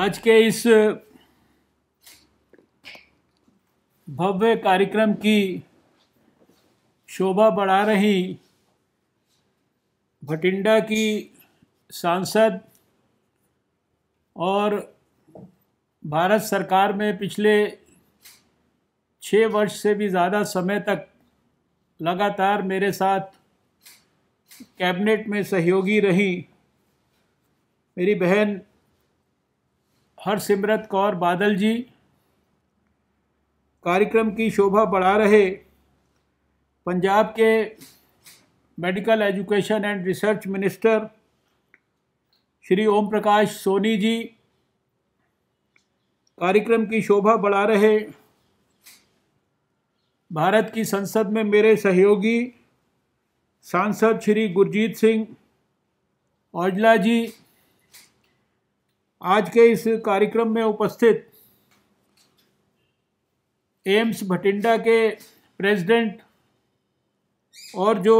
आज के इस भव्य कार्यक्रम की शोभा बढ़ा रही भटिंडा की सांसद और भारत सरकार में पिछले छः वर्ष से भी ज़्यादा समय तक लगातार मेरे साथ कैबिनेट में सहयोगी रही मेरी बहन हरसिमरत कौर बादल जी कार्यक्रम की शोभा बढ़ा रहे पंजाब के medical education and research minister Shri Om Prakash Soni ji कार्यक्रम की शोभा बढ़ा रहे भारत की संसद में मेरे सहयोगी सांसद श्री गुरजीत सिंह औजला जी आज के इस कार्यक्रम में उपस्थित एम्स भटिंडा के प्रेसिडेंट और जो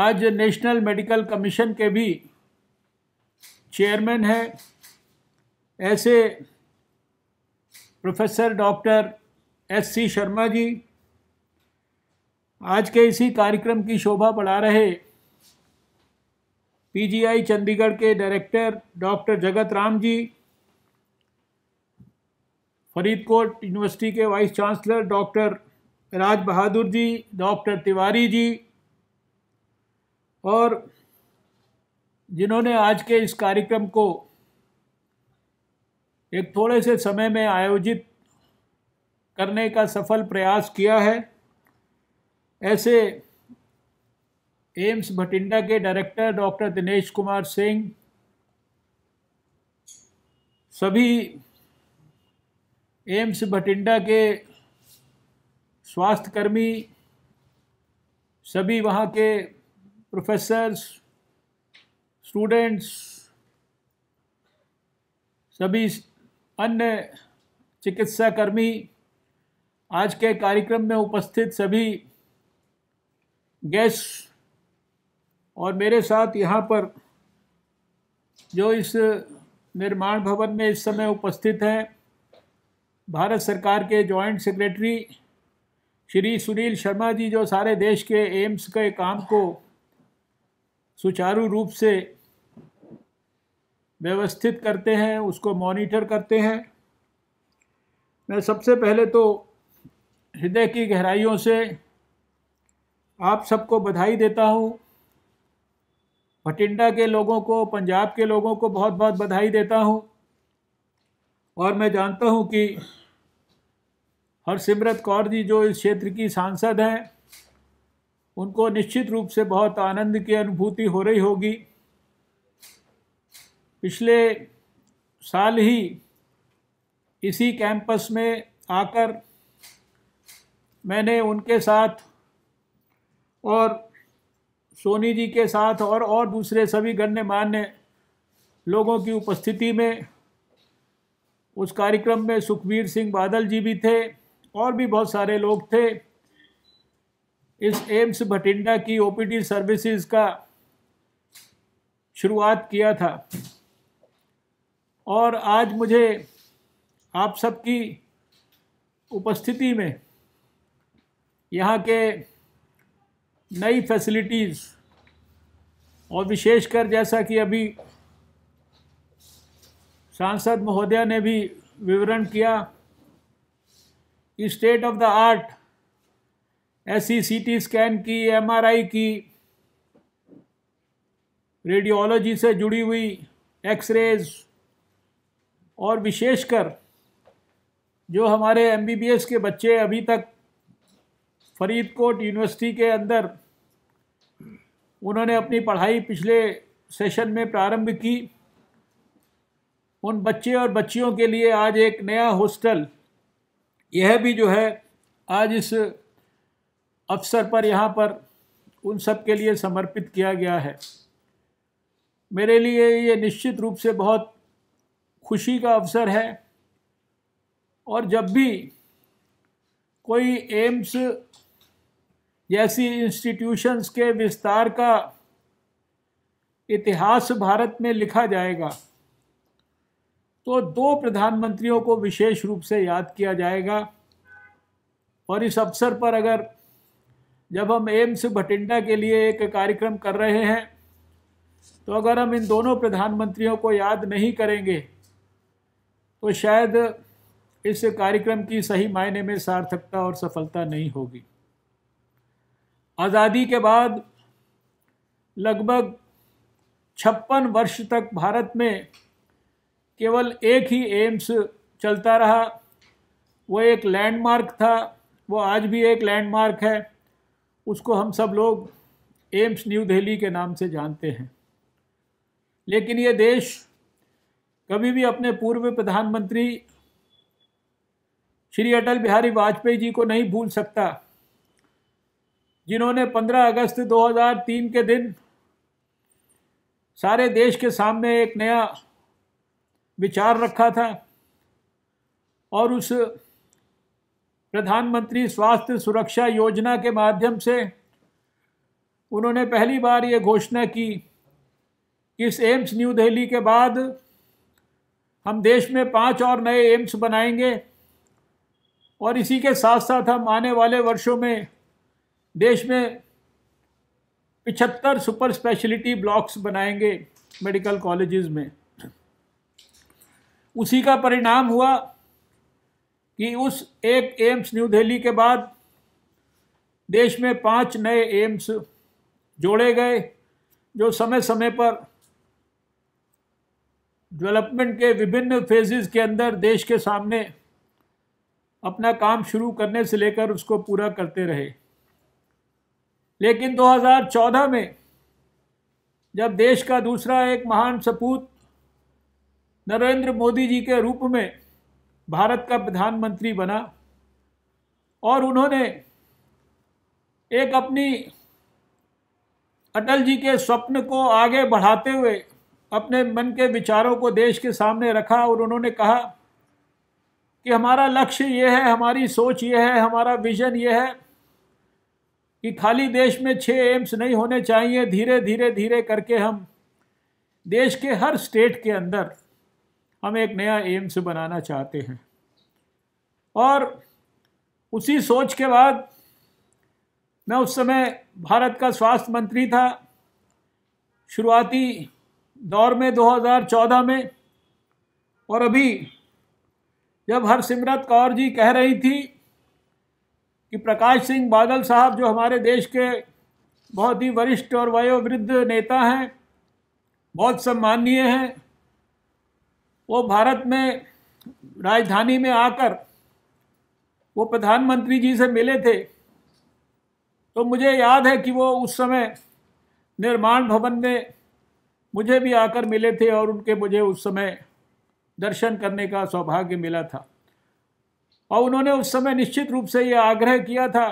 आज नेशनल मेडिकल कमीशन के भी चेयरमैन हैं ऐसे professor doctor S C Sharma ji आज के इसी कार्यक्रम की शोभा बढ़ा रहे पीजीआई चंडीगढ़ के director doctor Jagat Ram ji Faridkot university के vice chancellor doctor Raj Bahadur ji doctor Tiwari ji और जिन्होंने आज के इस कार्यक्रम को एक थोड़े से समय में आयोजित करने का सफल प्रयास किया है ऐसे एम्स भटिंडा के डायरेक्टर डॉक्टर दिनेश कुमार सिंह सभी एम्स भटिंडा के स्वास्थ्यकर्मी सभी वहाँ के प्रोफेसर्स स्टूडेंट्स सभी अन्य चिकित्सा कर्मी आज के कार्यक्रम में उपस्थित सभी गेस्ट और मेरे साथ यहाँ पर जो इस निर्माण भवन में इस समय उपस्थित हैं भारत सरकार के जॉइंट सेक्रेटरी श्री सुनील शर्मा जी जो सारे देश के एम्स के काम को सुचारू रूप से व्यवस्थित करते हैं उसको मॉनिटर करते हैं मैं सबसे पहले तो हृदय की गहराइयों से आप सबको बधाई देता हूँ भटिंडा के लोगों को पंजाब के लोगों को बहुत बहुत बधाई देता हूँ और मैं जानता हूँ कि हरसिमरत कौर जी जो इस क्षेत्र की सांसद हैं उनको निश्चित रूप से बहुत आनंद की अनुभूति हो रही होगी पिछले साल ही इसी कैंपस में आकर मैंने उनके साथ और सोनी जी के साथ और और दूसरे सभी गण्यमान्य लोगों की उपस्थिति में उस कार्यक्रम में सुखबीर सिंह बादल जी भी थे और भी बहुत सारे लोग थे इस एम्स भटिंडा की ओपीडी सर्विसेज का शुरुआत किया था और आज मुझे आप सबकी उपस्थिति में यहाँ के नई फैसिलिटीज़ और विशेषकर जैसा कि अभी सांसद महोदया ने भी विवरण किया कि स्टेट ऑफ द आर्ट ऐसी सी स्कैन की एमआरआई की रेडियोलॉजी से जुड़ी हुई एक्सरेज और विशेषकर जो हमारे एमबीबीएस के बच्चे अभी तक फरीदकोट यूनिवर्सिटी के अंदर उन्होंने अपनी पढ़ाई पिछले सेशन में प्रारंभ की उन बच्चे और बच्चियों के लिए आज एक नया हॉस्टल यह भी जो है आज इस अवसर पर यहाँ पर उन सब के लिए समर्पित किया गया है मेरे लिए ये निश्चित रूप से बहुत खुशी का अवसर है और जब भी कोई एम्स जैसी इंस्टीट्यूशंस के विस्तार का इतिहास भारत में लिखा जाएगा तो दो प्रधानमंत्रियों को विशेष रूप से याद किया जाएगा और इस अवसर पर अगर जब हम एम्स भटिंडा के लिए एक कार्यक्रम कर रहे हैं तो अगर हम इन दोनों प्रधानमंत्रियों को याद नहीं करेंगे तो शायद इस कार्यक्रम की सही मायने में सार्थकता और सफलता नहीं होगी आज़ादी के बाद लगभग छप्पन वर्ष तक भारत में केवल एक ही एम्स चलता रहा वो एक लैंडमार्क था वो आज भी एक लैंडमार्क है उसको हम सब लोग एम्स न्यू दिल्ली के नाम से जानते हैं लेकिन ये देश कभी भी अपने पूर्व प्रधानमंत्री श्री अटल बिहारी वाजपेयी जी को नहीं भूल सकता जिन्होंने 15 अगस्त 2003 के दिन सारे देश के सामने एक नया विचार रखा था और उस प्रधानमंत्री स्वास्थ्य सुरक्षा योजना के माध्यम से उन्होंने पहली बार ये घोषणा की कि इस एम्स न्यू दिल्ली के बाद हम देश में पांच और नए एम्स बनाएंगे और इसी के साथ साथ हम आने वाले वर्षों में देश में पिछहत्तर सुपर स्पेशलिटी ब्लॉक्स बनाएंगे मेडिकल कॉलेजेस में उसी का परिणाम हुआ कि उस एक एम्स न्यू दिल्ली के बाद देश में पांच नए एम्स जोड़े गए जो समय समय पर डेवलपमेंट के विभिन्न फेजेस के अंदर देश के सामने अपना काम शुरू करने से लेकर उसको पूरा करते रहे लेकिन 2014 में जब देश का दूसरा एक महान सपूत नरेंद्र मोदी जी के रूप में भारत का प्रधानमंत्री बना और उन्होंने एक अपनी अटल जी के स्वप्न को आगे बढ़ाते हुए अपने मन के विचारों को देश के सामने रखा और उन्होंने कहा कि हमारा लक्ष्य ये है हमारी सोच ये है हमारा विजन ये है कि खाली देश में छः एम्स नहीं होने चाहिए धीरे धीरे धीरे करके हम देश के हर स्टेट के अंदर हम एक नया एम्स बनाना चाहते हैं और उसी सोच के बाद मैं उस समय भारत का स्वास्थ्य मंत्री था शुरुआती दौर में 2014 में और अभी जब हरसिमरत कौर जी कह रही थी कि प्रकाश सिंह बादल साहब जो हमारे देश के बहुत ही वरिष्ठ और वयोवृद्ध नेता हैं बहुत सम्माननीय हैं वो भारत में राजधानी में आकर वो प्रधानमंत्री जी से मिले थे तो मुझे याद है कि वो उस समय निर्माण भवन में मुझे भी आकर मिले थे और उनके मुझे उस समय दर्शन करने का सौभाग्य मिला था और उन्होंने उस समय निश्चित रूप से यह आग्रह किया था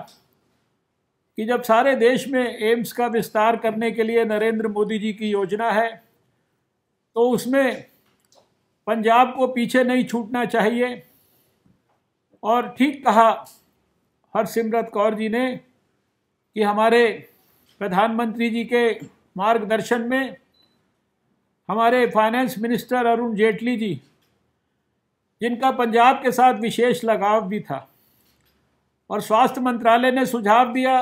कि जब सारे देश में एम्स का विस्तार करने के लिए नरेंद्र मोदी जी की योजना है तो उसमें पंजाब को पीछे नहीं छूटना चाहिए और ठीक कहा हरसिमरत कौर जी ने कि हमारे प्रधानमंत्री जी के मार्गदर्शन में हमारे फाइनेंस मिनिस्टर अरुण जेटली जी जिनका पंजाब के साथ विशेष लगाव भी था और स्वास्थ्य मंत्रालय ने सुझाव दिया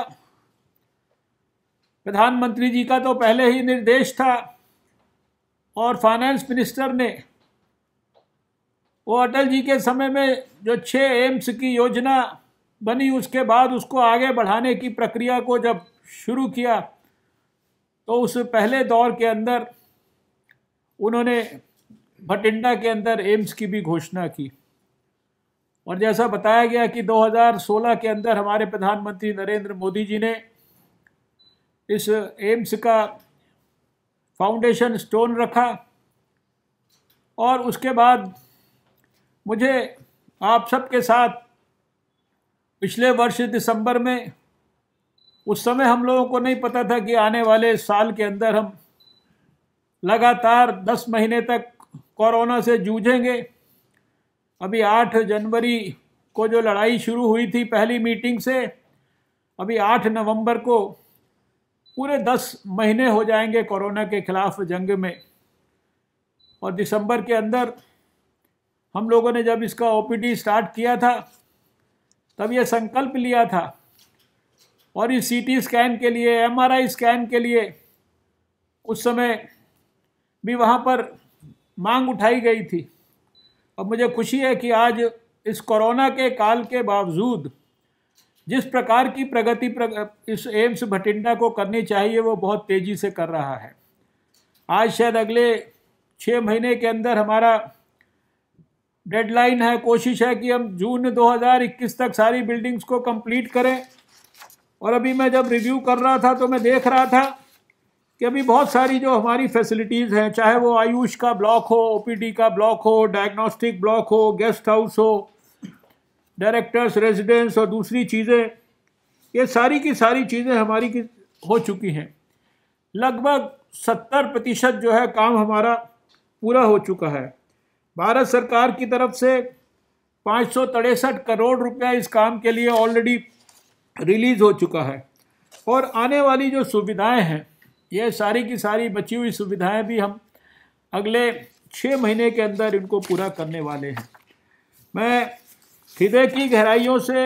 प्रधानमंत्री जी का तो पहले ही निर्देश था और फाइनेंस मिनिस्टर ने वो अटल जी के समय में जो छः एम्स की योजना बनी उसके बाद उसको आगे बढ़ाने की प्रक्रिया को जब शुरू किया तो उस पहले दौर के अंदर उन्होंने भटिंडा के अंदर एम्स की भी घोषणा की और जैसा बताया गया कि 2016 के अंदर हमारे प्रधानमंत्री नरेंद्र मोदी जी ने इस एम्स का फाउंडेशन स्टोन रखा और उसके बाद मुझे आप सबके साथ पिछले वर्ष दिसंबर में उस समय हम लोगों को नहीं पता था कि आने वाले साल के अंदर हम लगातार दस महीने तक कोरोना से जूझेंगे अभी आठ जनवरी को जो लड़ाई शुरू हुई थी पहली मीटिंग से अभी आठ नवंबर को पूरे दस महीने हो जाएंगे कोरोना के खिलाफ जंग में और दिसंबर के अंदर हम लोगों ने जब इसका ओ स्टार्ट किया था तब यह संकल्प लिया था और इस सीटी स्कैन के लिए एमआरआई स्कैन के लिए उस समय भी वहाँ पर मांग उठाई गई थी और मुझे खुशी है कि आज इस कोरोना के काल के बावजूद जिस प्रकार की प्रगति प्रग... इस एम्स भटिंडा को करनी चाहिए वो बहुत तेज़ी से कर रहा है आज शायद अगले छः महीने के अंदर हमारा डेडलाइन है कोशिश है कि हम जून 2021 तक सारी बिल्डिंग्स को कंप्लीट करें और अभी मैं जब रिव्यू कर रहा था तो मैं देख रहा था कि अभी बहुत सारी जो हमारी फैसिलिटीज़ हैं चाहे वो आयुष का ब्लॉक हो ओपीडी का ब्लॉक हो डायग्नोस्टिक ब्लॉक हो गेस्ट हाउस हो डायरेक्टर्स रेजिडेंस और दूसरी चीज़ें ये सारी की सारी चीज़ें हमारी की हो चुकी हैं लगभग सत्तर प्रतिशत जो है काम हमारा पूरा हो चुका है भारत सरकार की तरफ से पाँच सौ करोड़ रुपया इस काम के लिए ऑलरेडी रिलीज़ हो चुका है और आने वाली जो सुविधाएं हैं ये सारी की सारी बची हुई सुविधाएं भी हम अगले छः महीने के अंदर इनको पूरा करने वाले हैं मैं हृदय की गहराइयों से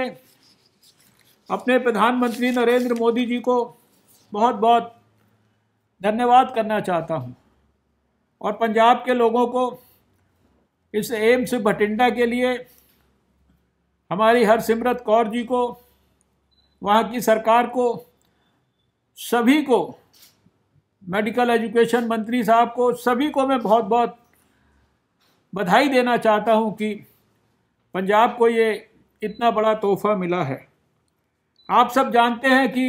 अपने प्रधानमंत्री नरेंद्र मोदी जी को बहुत बहुत धन्यवाद करना चाहता हूँ और पंजाब के लोगों को इस एम्स भटिंडा के लिए हमारी हरसिमरत कौर जी को वहाँ की सरकार को सभी को मेडिकल एजुकेशन मंत्री साहब को सभी को मैं बहुत बहुत बधाई देना चाहता हूं कि पंजाब को ये इतना बड़ा तोहफा मिला है आप सब जानते हैं कि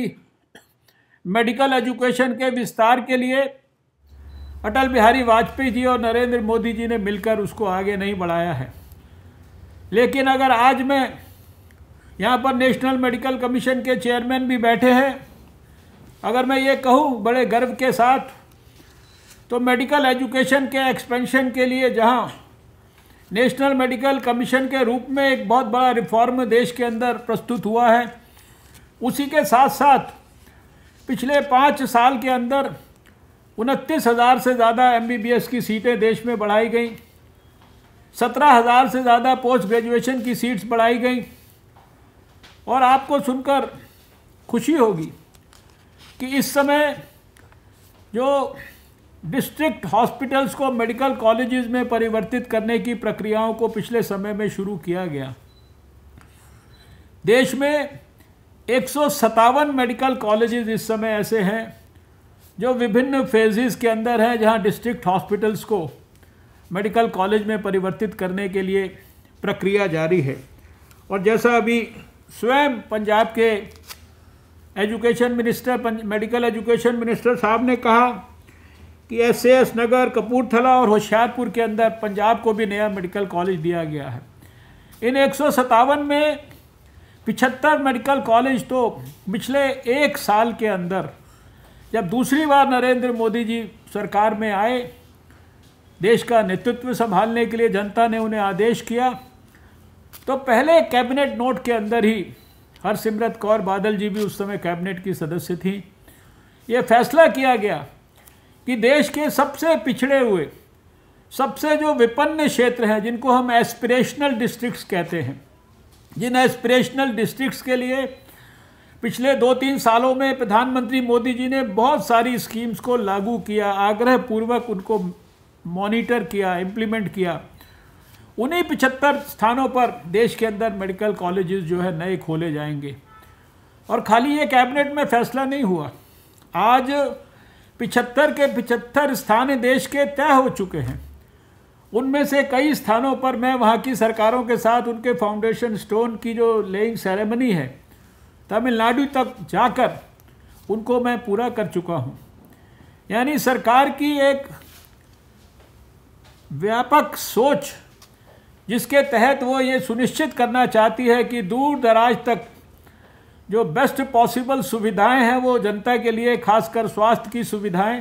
मेडिकल एजुकेशन के विस्तार के लिए अटल बिहारी वाजपेयी जी और नरेंद्र मोदी जी ने मिलकर उसको आगे नहीं बढ़ाया है लेकिन अगर आज मैं यहाँ पर नेशनल मेडिकल कमीशन के चेयरमैन भी बैठे हैं अगर मैं ये कहूँ बड़े गर्व के साथ तो मेडिकल एजुकेशन के एक्सपेंशन के लिए जहाँ नेशनल मेडिकल कमीशन के रूप में एक बहुत बड़ा रिफॉर्म देश के अंदर प्रस्तुत हुआ है उसी के साथ साथ पिछले पाँच साल के अंदर उनतीस हज़ार से ज़्यादा एम की सीटें देश में बढ़ाई गई सत्रह हज़ार से ज़्यादा पोस्ट ग्रेजुएशन की सीट्स बढ़ाई गई और आपको सुनकर खुशी होगी कि इस समय जो डिस्ट्रिक्ट हॉस्पिटल्स को मेडिकल कॉलेजेस में परिवर्तित करने की प्रक्रियाओं को पिछले समय में शुरू किया गया देश में एक मेडिकल कॉलेजेस इस समय ऐसे हैं जो विभिन्न फेजेस के अंदर हैं जहां डिस्ट्रिक्ट हॉस्पिटल्स को मेडिकल कॉलेज में परिवर्तित करने के लिए प्रक्रिया जारी है और जैसा अभी स्वयं पंजाब के education minister medical education minister साहब ने कहा कि एस एस नगर कपूरथला और होशियारपुर के अंदर पंजाब को भी नया मेडिकल कॉलेज दिया गया है इन एक में पिछहत्तर मेडिकल कॉलेज तो पिछले एक साल के अंदर जब दूसरी बार नरेंद्र मोदी जी सरकार में आए देश का नेतृत्व संभालने के लिए जनता ने उन्हें आदेश किया तो पहले कैबिनेट नोट के अंदर ही हरसिमरत कौर बादल जी भी उस समय कैबिनेट की सदस्य थी ये फैसला किया गया कि देश के सबसे पिछड़े हुए सबसे जो विपन्न क्षेत्र हैं जिनको हम एस्पिरेशनल डिस्ट्रिक्ट्स कहते हैं जिन एस्पिरेशनल डिस्ट्रिक्ट्स के लिए पिछले दो तीन सालों में प्रधानमंत्री मोदी जी ने बहुत सारी स्कीम्स को लागू किया आग्रहपूर्वक उनको मॉनिटर किया इम्प्लीमेंट किया उन्हीं पिछहत्तर स्थानों पर देश के अंदर मेडिकल कॉलेजेस जो है नए खोले जाएंगे और खाली ये कैबिनेट में फैसला नहीं हुआ आज पिछहत्तर के पिछहत्तर स्थान देश के तय हो चुके हैं उनमें से कई स्थानों पर मैं वहाँ की सरकारों के साथ उनके फाउंडेशन स्टोन की जो लेइंग सेरेमनी है तमिलनाडु तक जाकर उनको मैं पूरा कर चुका हूँ यानी सरकार की एक व्यापक सोच जिसके तहत वो ये सुनिश्चित करना चाहती है कि दूर दराज तक जो बेस्ट पॉसिबल सुविधाएं हैं वो जनता के लिए खासकर स्वास्थ्य की सुविधाएं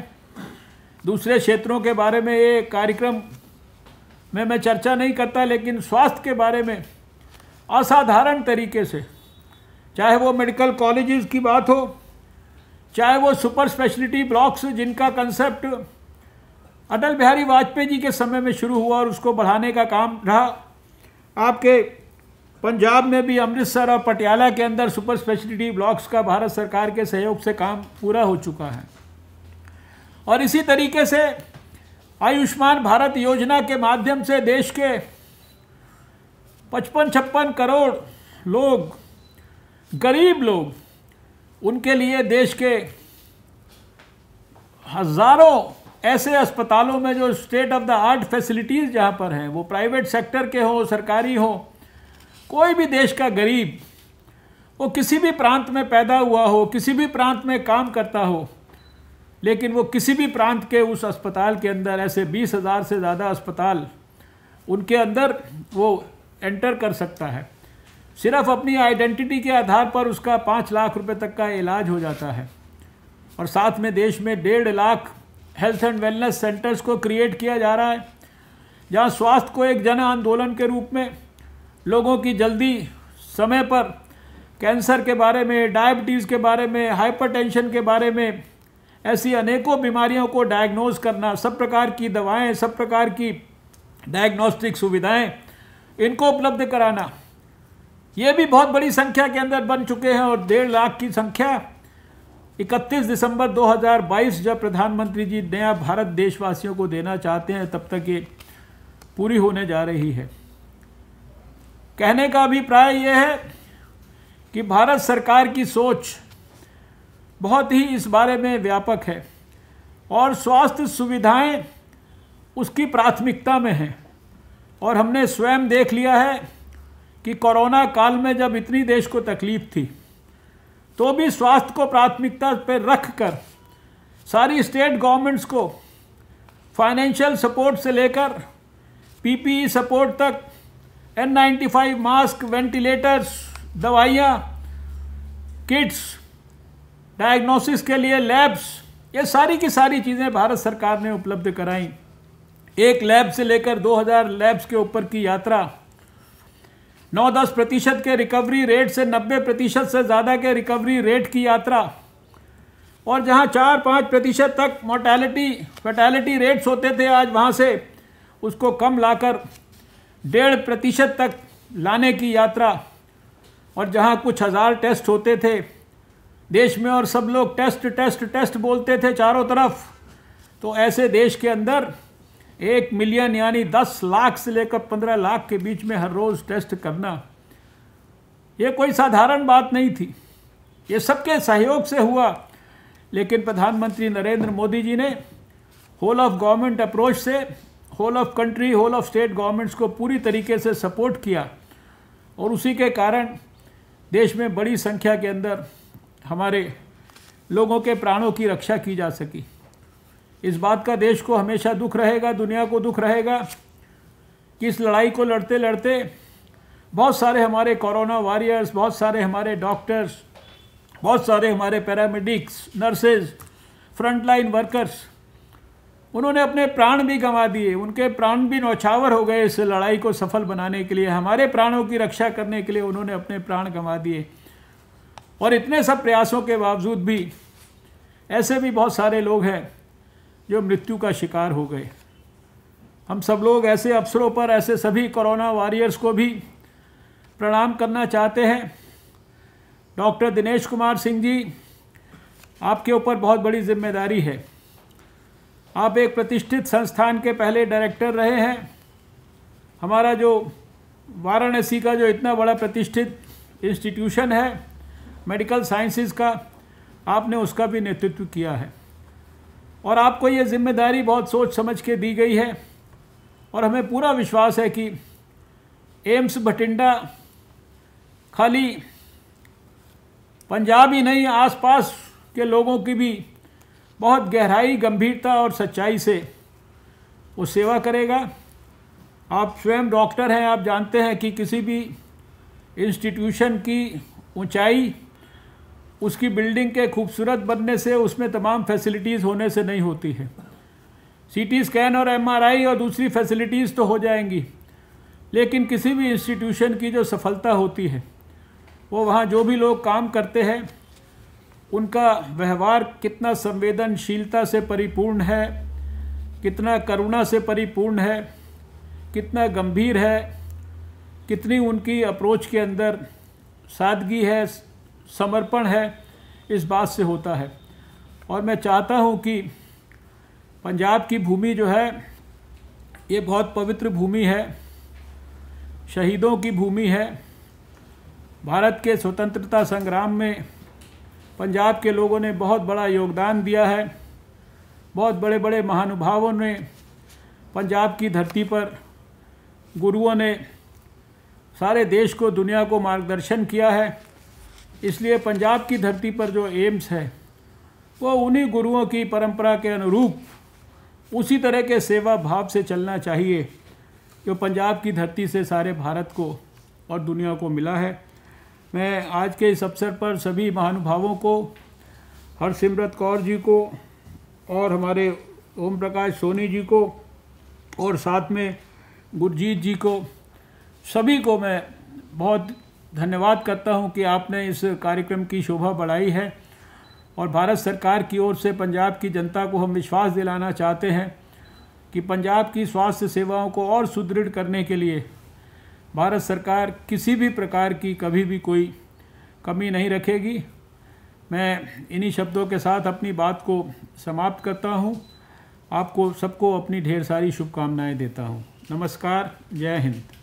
दूसरे क्षेत्रों के बारे में ये कार्यक्रम में मैं चर्चा नहीं करता लेकिन स्वास्थ्य के बारे में असाधारण तरीके से चाहे वो मेडिकल कॉलेजेस की बात हो चाहे वो सुपर स्पेशलिटी ब्लॉक्स जिनका कंसेप्ट अटल बिहारी वाजपेयी जी के समय में शुरू हुआ और उसको बढ़ाने का काम रहा आपके पंजाब में भी अमृतसर और पटियाला के अंदर सुपर स्पेशलिटी ब्लॉक्स का भारत सरकार के सहयोग से काम पूरा हो चुका है और इसी तरीके से आयुष्मान भारत योजना के माध्यम से देश के पचपन छप्पन करोड़ लोग गरीब लोग उनके लिए देश के हजारों ऐसे अस्पतालों में जो state of the art facilities जहाँ पर हैं वो प्राइवेट सेक्टर के हों सरकारी हों कोई भी देश का गरीब वो किसी भी प्रांत में पैदा हुआ हो किसी भी प्रांत में काम करता हो लेकिन वो किसी भी प्रांत के उस अस्पताल के अंदर ऐसे बीस हज़ार से ज़्यादा अस्पताल उनके अंदर वो एंटर कर सकता है सिर्फ अपनी आइडेंटिटी के आधार पर उसका पाँच लाख रुपए तक का इलाज हो जाता है और साथ में देश में डेढ़ lakh health and wellness centres को क्रिएट किया जा रहा है जहाँ स्वास्थ्य को एक जन आंदोलन के रूप में लोगों की जल्दी समय पर कैंसर के बारे में डायबिटीज़ के बारे में हाइपरटेंशन के बारे में ऐसी अनेकों बीमारियों को डायग्नोज करना सब प्रकार की दवाएं सब प्रकार की डायग्नोस्टिक सुविधाएं इनको उपलब्ध कराना ये भी बहुत बड़ी संख्या के अंदर बन चुके हैं और डेढ़ लाख की संख्या इकतीस दिसंबर 2022 जब प्रधानमंत्री जी नया भारत देशवासियों को देना चाहते हैं तब तक ये पूरी होने जा रही है कहने का अभिप्राय यह है कि भारत सरकार की सोच बहुत ही इस बारे में व्यापक है और स्वास्थ्य सुविधाएं उसकी प्राथमिकता में हैं और हमने स्वयं देख लिया है कि कोरोना काल में जब इतनी देश को तकलीफ थी तो भी स्वास्थ्य को प्राथमिकता पर रख कर सारी स्टेट गवर्नमेंट्स को फाइनेंशियल सपोर्ट से लेकर पीपीई सपोर्ट e तक N ninety five mask ventilators दवाइयाँ किट्स डायग्नोसिस के लिए लैब्स ये सारी की सारी चीज़ें भारत सरकार ने उपलब्ध कराई एक लैब से लेकर 2000 लैब्स के ऊपर की यात्रा नौ दस प्रतिशत के रिकवरी रेट से नब्बे प्रतिशत से ज़्यादा के रिकवरी रेट की यात्रा और जहाँ चार पाँच प्रतिशत तक मोर्टैलिटी फर्टैलिटी रेट्स होते थे आज वहाँ से उसको कम लाकर डेढ़ प्रतिशत तक लाने की यात्रा और जहाँ कुछ हज़ार टेस्ट होते थे देश में और सब लोग टेस्ट टेस्ट टेस्ट बोलते थे चारों तरफ तो ऐसे देश के अंदर एक मिलियन यानी दस लाख से लेकर पंद्रह लाख के बीच में हर रोज़ टेस्ट करना ये कोई साधारण बात नहीं थी ये सबके सहयोग से हुआ लेकिन प्रधानमंत्री नरेंद्र मोदी जी ने होल ऑफ गवर्नमेंट अप्रोच से whole of country whole of state governments को पूरी तरीके से सपोर्ट किया और उसी के कारण देश में बड़ी संख्या के अंदर हमारे लोगों के प्राणों की रक्षा की जा सकी इस बात का देश को हमेशा दुख रहेगा दुनिया को दुख रहेगा कि इस लड़ाई को लड़ते लड़ते बहुत सारे हमारे कोरोना वॉरियर्स बहुत सारे हमारे डॉक्टर्स बहुत सारे हमारे पैरामेडिक्स नर्सेज फ्रंटलाइन वर्कर्स उन्होंने अपने प्राण भी गंवा दिए उनके प्राण भी नौछावर हो गए इस लड़ाई को सफल बनाने के लिए हमारे प्राणों की रक्षा करने के लिए उन्होंने अपने प्राण गंवा दिए और इतने सब प्रयासों के बावजूद भी ऐसे भी बहुत सारे लोग हैं जो मृत्यु का शिकार हो गए हम सब लोग ऐसे अवसरों पर ऐसे सभी कोरोना वॉरियर्स को भी प्रणाम करना चाहते हैं डॉक्टर दिनेश कुमार सिंह जी आपके ऊपर बहुत बड़ी जिम्मेदारी है आप एक प्रतिष्ठित संस्थान के पहले डायरेक्टर रहे हैं हमारा जो वाराणसी का जो इतना बड़ा प्रतिष्ठित इंस्टीट्यूशन है मेडिकल साइंसेज का आपने उसका भी नेतृत्व किया है और आपको ये जिम्मेदारी बहुत सोच समझ के दी गई है और हमें पूरा विश्वास है कि एम्स भटिंडा खाली पंजाब ही नहीं आसपास के लोगों की भी बहुत गहराई गंभीरता और सच्चाई से वो सेवा करेगा आप स्वयं डॉक्टर हैं आप जानते हैं कि किसी भी इंस्टीट्यूशन की ऊंचाई उसकी बिल्डिंग के खूबसूरत बनने से उसमें तमाम फैसिलिटीज़ होने से नहीं होती है सीटी स्कैन और एमआरआई और दूसरी फैसिलिटीज़ तो हो जाएंगी लेकिन किसी भी इंस्टीट्यूशन की जो सफलता होती है वो वहाँ जो भी लोग काम करते हैं उनका व्यवहार कितना संवेदनशीलता से परिपूर्ण है कितना करुणा से परिपूर्ण है कितना गंभीर है कितनी उनकी अप्रोच के अंदर सादगी है समर्पण है इस बात से होता है और मैं चाहता हूँ कि पंजाब की भूमि जो है ये बहुत पवित्र भूमि है शहीदों की भूमि है भारत के स्वतंत्रता संग्राम में पंजाब के लोगों ने बहुत बड़ा योगदान दिया है बहुत बड़े बड़े महानुभावों ने पंजाब की धरती पर गुरुओं ने सारे देश को दुनिया को मार्गदर्शन किया है इसलिए पंजाब की धरती पर जो एम्स है वो उन्हीं गुरुओं की परंपरा के अनुरूप उसी तरह के सेवा भाव से चलना चाहिए जो पंजाब की धरती से सारे भारत को और दुनिया को मिला है मैं आज के इस अवसर पर सभी महानुभावों को हरसिमरत कौर जी को और हमारे ओम प्रकाश सोनी जी को और साथ में गुरजीत जी को सभी को मैं बहुत धन्यवाद करता हूं कि आपने इस कार्यक्रम की शोभा बढ़ाई है और भारत सरकार की ओर से पंजाब की जनता को हम विश्वास दिलाना चाहते हैं कि पंजाब की स्वास्थ्य सेवाओं को और सुदृढ़ करने के लिए भारत सरकार किसी भी प्रकार की कभी भी कोई कमी नहीं रखेगी मैं इन्हीं शब्दों के साथ अपनी बात को समाप्त करता हूँ आपको सबको अपनी ढेर सारी शुभकामनाएं देता हूँ नमस्कार जय हिंद